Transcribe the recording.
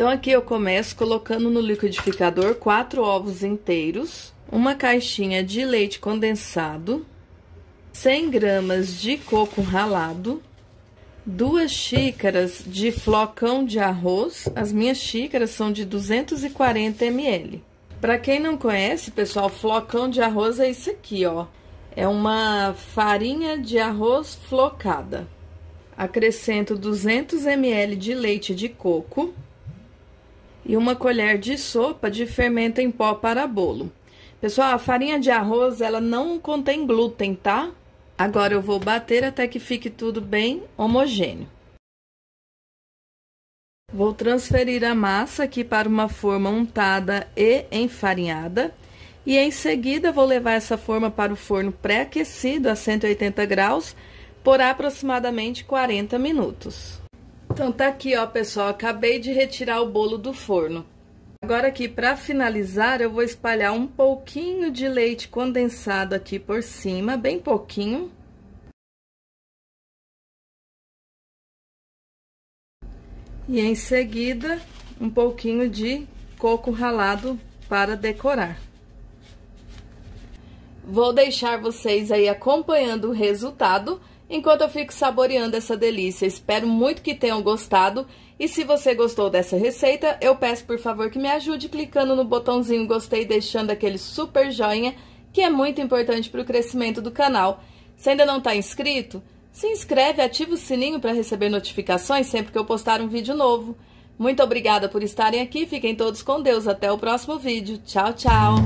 Então aqui eu começo colocando no liquidificador quatro ovos inteiros, uma caixinha de leite condensado, 100 gramas de coco ralado, duas xícaras de flocão de arroz. As minhas xícaras são de 240 ml. Para quem não conhece, pessoal, flocão de arroz é isso aqui, ó. É uma farinha de arroz flocada. Acrescento 200 ml de leite de coco, e uma colher de sopa de fermento em pó para bolo. Pessoal, a farinha de arroz, ela não contém glúten, tá? Agora eu vou bater até que fique tudo bem homogêneo. Vou transferir a massa aqui para uma forma untada e enfarinhada. E em seguida vou levar essa forma para o forno pré-aquecido a 180 graus por aproximadamente 40 minutos. Então tá aqui, ó, pessoal. Acabei de retirar o bolo do forno. Agora aqui, para finalizar, eu vou espalhar um pouquinho de leite condensado aqui por cima, bem pouquinho. E em seguida, um pouquinho de coco ralado para decorar. Vou deixar vocês aí acompanhando o resultado enquanto eu fico saboreando essa delícia. Espero muito que tenham gostado. E se você gostou dessa receita, eu peço por favor que me ajude clicando no botãozinho gostei e deixando aquele super joinha, que é muito importante para o crescimento do canal. Se ainda não está inscrito, se inscreve, ativa o sininho para receber notificações sempre que eu postar um vídeo novo. Muito obrigada por estarem aqui, fiquem todos com Deus, até o próximo vídeo. Tchau, tchau!